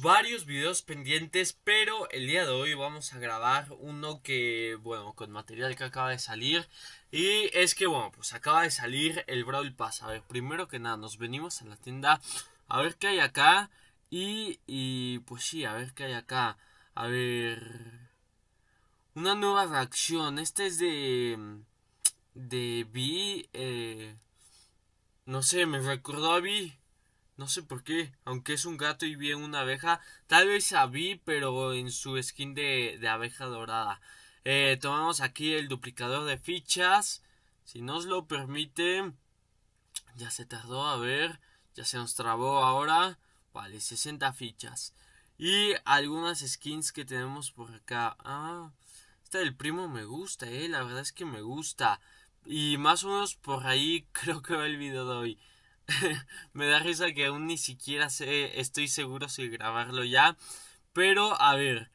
varios videos pendientes, pero el día de hoy vamos a grabar uno que, bueno, con material que acaba de salir. Y es que, bueno, pues acaba de salir el Brawl Pass. A ver, primero que nada, nos venimos a la tienda a ver qué hay acá. Y, pues sí, a ver qué hay acá. A ver... Una nueva reacción. Este es de... De vi eh, no sé, me recordó a vi no sé por qué, aunque es un gato y bien una abeja, tal vez la Vi, pero en su skin de, abeja dorada. Eh, tomamos aquí el duplicador de fichas, si nos lo permite. Ya se tardó, a ver, ya se nos trabó ahora. Vale, 60 fichas. Y algunas skins que tenemos por acá. Ah, esta del primo me gusta, eh, la verdad es que me gusta. Y más o menos por ahí creo que va el video de hoy. me da risa que aún ni siquiera sé, estoy seguro si grabarlo ya. Pero a ver,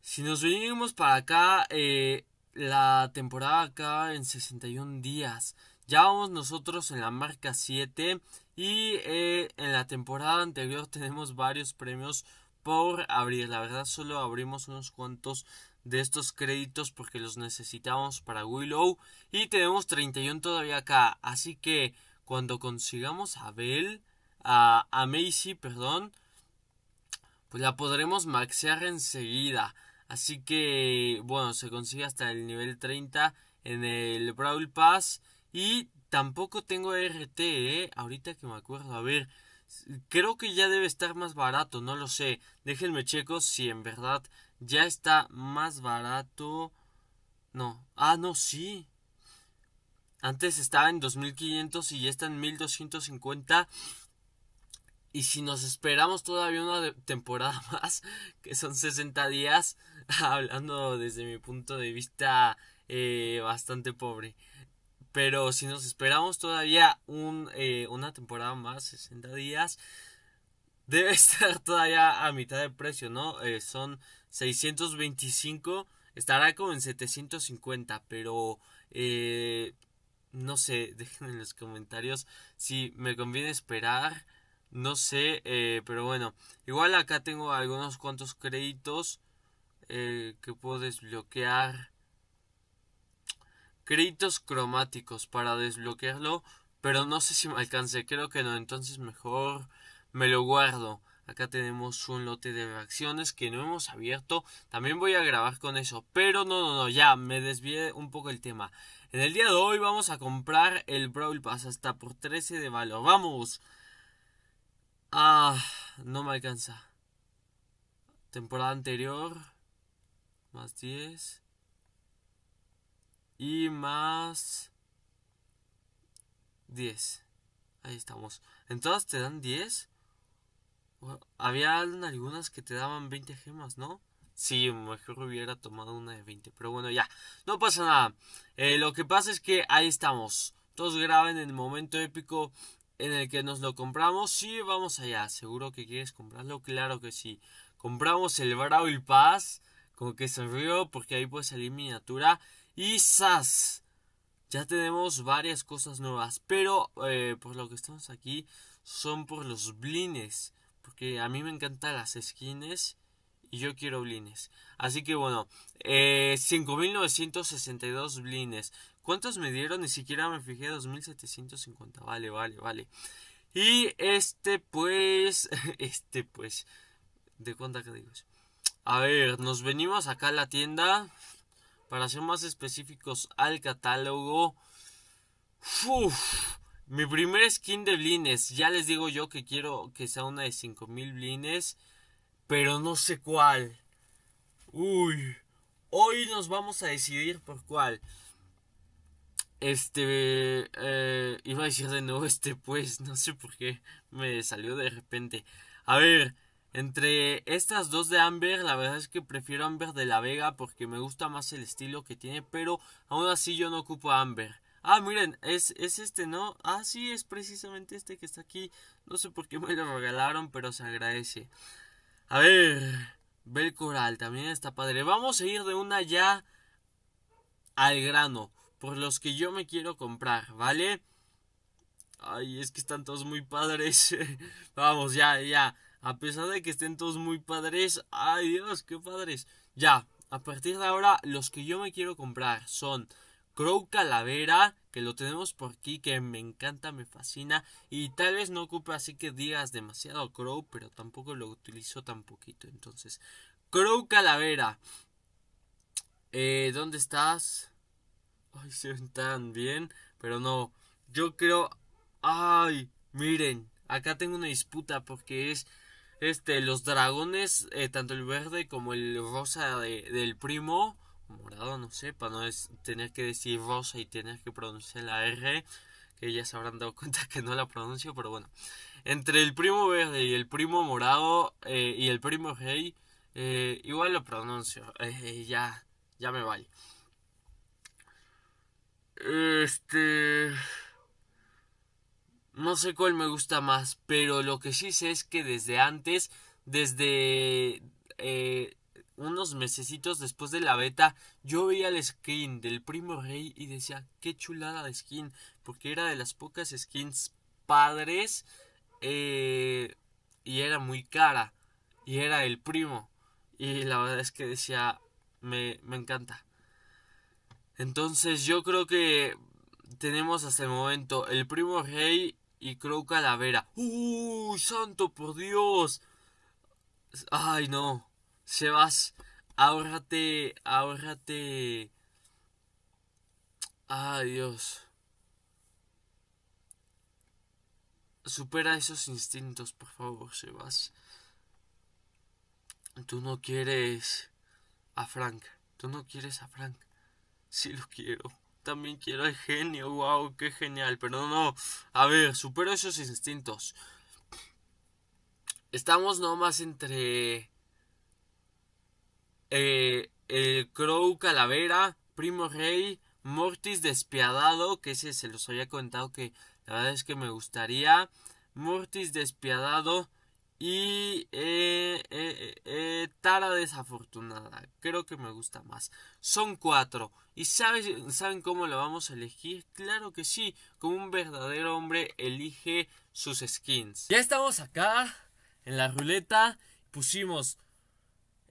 si nos venimos para acá, eh, la temporada acá en 61 días. Ya vamos nosotros en la marca 7 y eh, en la temporada anterior tenemos varios premios por abrir. La verdad solo abrimos unos cuantos de estos créditos porque los necesitamos para Willow y tenemos 31 todavía acá. Así que cuando consigamos a Bell, a, a Macy, perdón, pues la podremos maxear enseguida. Así que, bueno, se consigue hasta el nivel 30 en el Brawl Pass. Y tampoco tengo e RT, ¿eh? Ahorita que me acuerdo, a ver. Creo que ya debe estar más barato, no lo sé. Déjenme checo si en verdad ya está más barato. No. Ah, no, sí. Antes estaba en 2500 y ya está en 1250. Y si nos esperamos todavía una temporada más, que son 60 días, hablando desde mi punto de vista eh, bastante pobre. Pero si nos esperamos todavía un, eh, una temporada más, 60 días, debe estar todavía a mitad de precio, ¿no? Eh, son 625, estará como en 750, pero no sé, dejen en los comentarios si me conviene esperar. No sé, eh, pero bueno. Igual acá tengo algunos cuantos créditos eh, que puedo desbloquear. Créditos cromáticos para desbloquearlo. Pero no sé si me alcance, creo que no. Entonces mejor me lo guardo. Acá tenemos un lote de reacciones que no hemos abierto. También voy a grabar con eso. Pero no, no, no, ya me desvié un poco el tema. En el día de hoy vamos a comprar el Brawl Pass hasta por 13 de valor. ¡Vamos! Ah, no me alcanza. Temporada anterior. Más 10. Y más 10. Ahí estamos. ¿En todas te dan 10? Habían algunas que te daban 20 gemas, ¿no? Sí, mejor hubiera tomado una de 20. Pero bueno, ya. No pasa nada. Eh, lo que pasa es que ahí estamos. Todos graben el momento épico en el que nos lo compramos. Sí, vamos allá. ¿Seguro que quieres comprarlo? Claro que sí. Compramos el Brawl paz, con que se río porque ahí puede salir miniatura. Y sas, Ya tenemos varias cosas nuevas. Pero eh, por lo que estamos aquí son por los blines. Porque a mí me encantan las skins y yo quiero blines. Así que bueno, 5.962 eh, blines. ¿Cuántos me dieron? Ni siquiera me fijé, 2.750. Vale, vale, vale. Y este pues, este pues, ¿de cuánta que digo? A ver, nos venimos acá a la tienda. Para ser más específicos al catálogo. mi primer skin de blines. Ya les digo yo que quiero que sea una de 5.000 blines pero no sé cuál. Uy, hoy nos vamos a decidir por cuál. Este, eh, iba a decir de nuevo este, pues, no sé por qué me salió de repente. A ver, entre estas dos de Amber, la verdad es que prefiero Amber de la Vega porque me gusta más el estilo que tiene, pero aún así yo no ocupo Amber. Ah, miren, es, es este, ¿no? Ah, sí, es precisamente este que está aquí. No sé por qué me lo regalaron, pero se agradece. A ver, Bel Coral también está padre. Vamos a ir de una ya al grano, por los que yo me quiero comprar, ¿vale? Ay, es que están todos muy padres. Vamos, ya, ya. A pesar de que estén todos muy padres, ay Dios, qué padres. Ya, a partir de ahora, los que yo me quiero comprar son Crow Calavera, que lo tenemos por aquí, que me encanta, me fascina. Y tal vez no ocupe así que digas demasiado Crow, pero tampoco lo utilizo tan poquito. Entonces, Crow Calavera. Eh, ¿Dónde estás? Ay, se ven tan bien, pero no. Yo creo... Ay, miren, acá tengo una disputa porque es... Este, los dragones, eh, tanto el verde como el rosa del primo morado, no sé, para no es tener que decir rosa y tener que pronunciar la R, que ya se habrán dado cuenta que no la pronuncio, pero bueno. Entre el primo verde y el primo morado eh, y el primo rey, eh, igual lo pronuncio, eh, ya, ya me vale. Este... No sé cuál me gusta más, pero lo que sí sé es que desde antes, desde unos mesecitos después de la beta, yo veía la skin del primo rey y decía, qué chulada de skin, porque era de las pocas skins padres eh, y era muy cara y era el primo y la verdad es que decía, me, me encanta. Entonces yo creo que tenemos hasta el momento el primo rey y Crow Calavera. ¡Uy, santo por Dios! ¡Ay, no! Sebas, ahórrate, ahórrate. Ay, Dios. Supera esos instintos, por favor, Sebas. Tú no quieres a Frank. Tú no quieres a Frank. Sí lo quiero. También quiero al genio. Wow, qué genial. Pero no. A ver, supero esos instintos. Estamos nomás entre eh, el Crow Calavera, Primo Rey, Mortis Despiadado, que ese se los había contado que la verdad es que me gustaría. Mortis Despiadado y eh, eh, Tara Desafortunada. Creo que me gusta más. Son cuatro. ¿Y saben cómo lo vamos a elegir? Claro que sí. Como un verdadero hombre elige sus skins. Ya estamos acá en la ruleta. Pusimos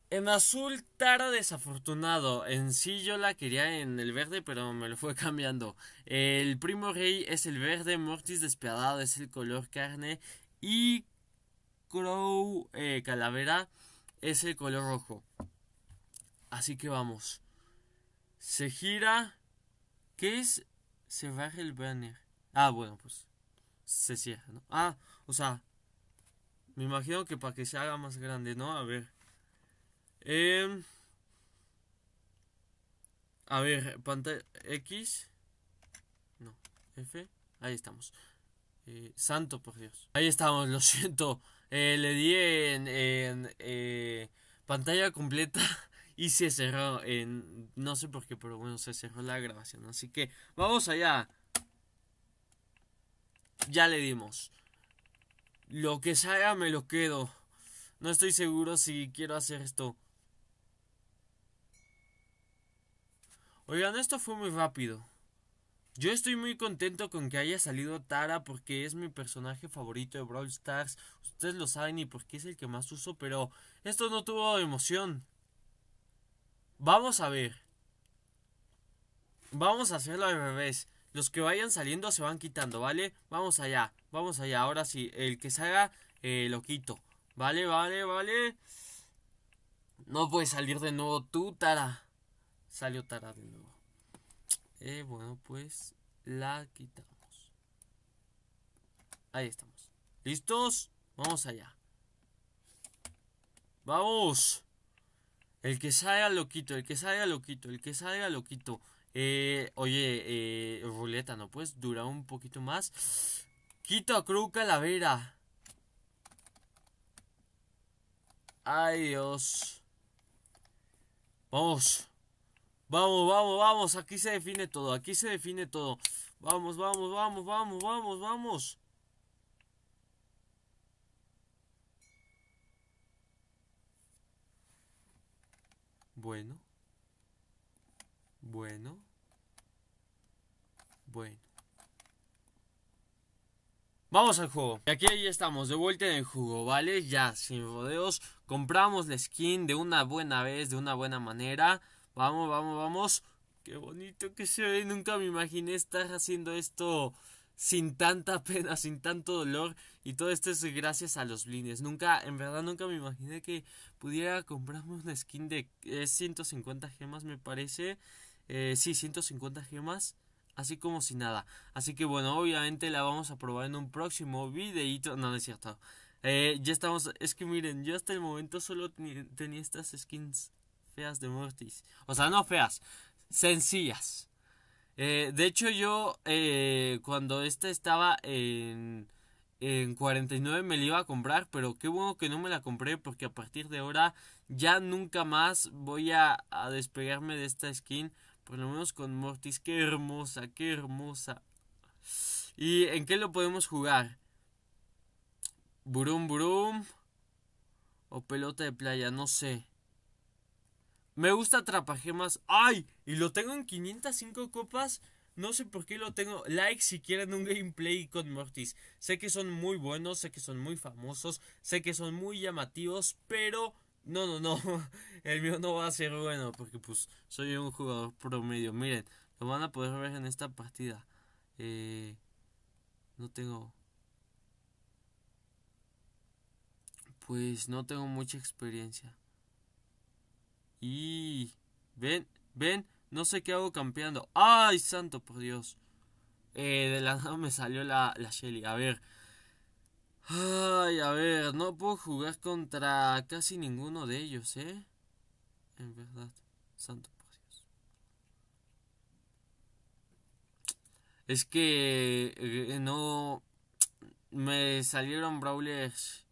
en azul, Tara desafortunado. En sí yo la quería en el verde, pero me lo fue cambiando. El primo rey es el verde, Mortis despiadado es el color carne y Crow eh, Calavera es el color rojo. Así que vamos. Se gira. ¿Qué es? Se baja el banner. Ah, bueno, pues se cierra, Ah, o sea, me imagino que para que se haga más grande, ¿no? A ver. Em, a ver, pantalla X. No, F. Ahí estamos. Eh, santo por Dios. Ahí estamos, lo siento. Eh, le di en, eh, pantalla completa y se cerró. En, no sé por qué, pero bueno, se cerró la grabación. Así que vamos allá. Ya le dimos. Lo que salga me lo quedo. No estoy seguro si quiero hacer esto. Oigan, esto fue muy rápido. Yo estoy muy contento con que haya salido Tara porque es mi personaje favorito de Brawl Stars. Ustedes lo saben y porque es el que más uso, pero esto no tuvo emoción. Vamos a ver. Vamos a hacerlo al revés. Los que vayan saliendo se van quitando, ¿vale? Vamos allá, vamos allá. Ahora sí, el que salga eh, lo quito. Vale, vale, vale. No puedes salir de nuevo tú, Tara. Salió Tara de nuevo. Eh, bueno, pues la quitamos. Ahí estamos. ¿Listos? Vamos allá. ¡Vamos! El que salga loquito, el que salga loquito, el que salga loquito. Eh, oye, eh, ruleta, ¿no Pues dura un poquito más? Quito a Cruz Calavera. Ay, Vamos. Vamos, vamos, vamos. Aquí se define todo. Aquí se define todo. Vamos, vamos, vamos, vamos, vamos, vamos. Bueno. Bueno. Bueno. Vamos al juego. Y aquí ya estamos, de vuelta en el juego, ¿vale? Ya, sin rodeos. Compramos la skin de una buena vez, de una buena manera. Vamos, vamos, vamos. Qué bonito que se ve. Nunca me imaginé estar haciendo esto sin tanta pena, sin tanto dolor. Y todo esto es gracias a los blines. Nunca, en verdad, nunca me imaginé que pudiera comprarme una skin de 150 gemas, me parece. Eh, sí, 150 gemas. Así como si nada. Así que bueno, obviamente la vamos a probar en un próximo videito. No, no es cierto. Eh, ya estamos. Es que miren, yo hasta el momento solo tenía estas skins feas de Mortis. O sea, no feas, sencillas. Eh, de hecho, yo eh, cuando esta estaba en, en 49 me la iba a comprar, pero qué bueno que no me la compré porque a partir de ahora ya nunca más voy a, a despegarme de esta skin. Por lo menos con Mortis, qué hermosa, qué hermosa. ¿Y en qué lo podemos jugar? Burum, burum. O pelota de playa, no sé. Me gusta más, ¡Ay! Y lo tengo en 505 copas. No sé por qué lo tengo. Like si quieren un gameplay con Mortis. Sé que son muy buenos, sé que son muy famosos, sé que son muy llamativos, pero... No, no, no. El mío no va a ser bueno porque pues soy un jugador promedio. Miren, lo van a poder ver en esta partida. Eh, no tengo... Pues no tengo mucha experiencia. Y... Ven, ven, no sé qué hago campeando. ¡Ay, santo por Dios! Eh, de la nada me salió la, la Shelly. A ver. Ay, a ver, no puedo jugar contra casi ninguno de ellos, ¿eh? En verdad, santo por Dios. Es que eh, no... Me salieron Brawlers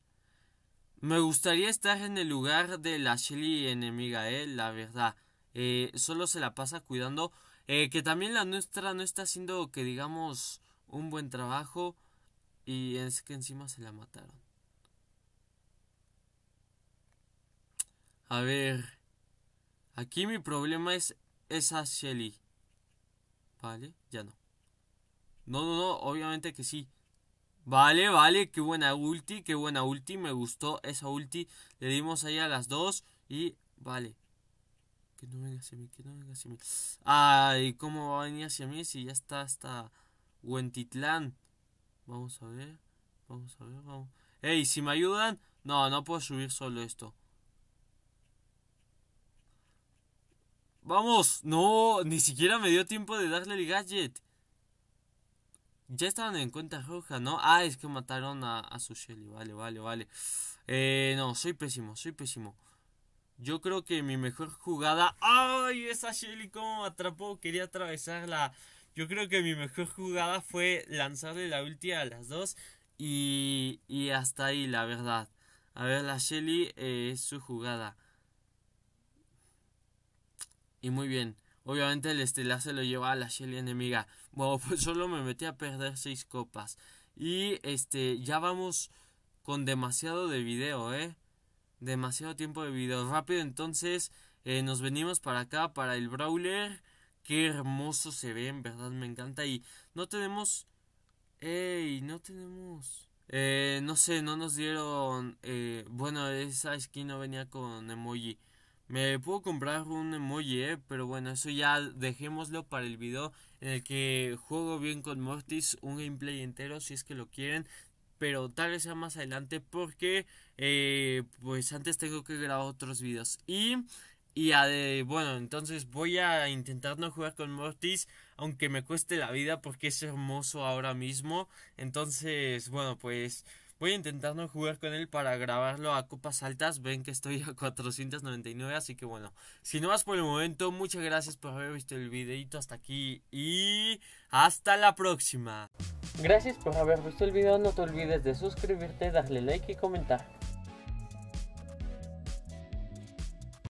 me gustaría estar en el lugar de la Shelly enemiga, eh, la verdad. Eh, solo se la pasa cuidando. Eh, que también la nuestra no está haciendo que digamos un buen trabajo. Y es que encima se la mataron. A ver. Aquí mi problema es esa Shelly. Vale, ya no. No, no, no, obviamente que sí. Vale, vale, qué buena ulti, qué buena ulti, me gustó esa ulti. Le dimos ahí a las dos y vale. Que no venga hacia mí, que no venga hacia mí. Ay, ¿cómo va a venir hacia mí si ya está hasta Huentitlán? Vamos a ver, vamos a ver, vamos. Ey, si me ayudan, no, no puedo subir solo esto. Vamos, no, ni siquiera me dio tiempo de darle el gadget. Ya estaban en cuenta roja, ¿no? Ah, es que mataron a, su Shelly. Vale, vale, vale. Eh, no, soy pésimo, soy pésimo. Yo creo que mi mejor jugada. ¡Ay! Esa Shelly, ¿cómo atrapó? Quería atravesarla. Yo creo que mi mejor jugada fue lanzarle la ulti a las dos. Y, y hasta ahí, la verdad. A ver, la Shelly eh, es su jugada. Y muy bien. Obviamente el estelar se lo lleva a la Shelly enemiga. Bueno, pues solo me metí a perder seis copas. Y este, ya vamos con demasiado de video, ¿eh? Demasiado tiempo de video. Rápido, entonces eh, nos venimos para acá, para el Brawler. Qué hermoso se ve, en verdad me encanta. Y no tenemos... ¡Ey! No tenemos... Eh, no sé, no nos dieron... Eh, bueno, esa skin no venía con emoji. Me puedo comprar un emoji, eh, pero bueno, eso ya dejémoslo para el video en el que juego bien con Mortis, un gameplay entero si es que lo quieren, pero tal vez sea más adelante porque eh, pues antes tengo que grabar otros videos y y a de, bueno, entonces voy a intentar no jugar con Mortis, aunque me cueste la vida porque es hermoso ahora mismo. Entonces, bueno, pues... Voy a intentar no jugar con él para grabarlo a copas altas. Ven que estoy a 499, así que bueno. Sin más por el momento, muchas gracias por haber visto el videito hasta aquí y hasta la próxima. Gracias por haber visto el video, no te olvides de suscribirte, darle like y comentar.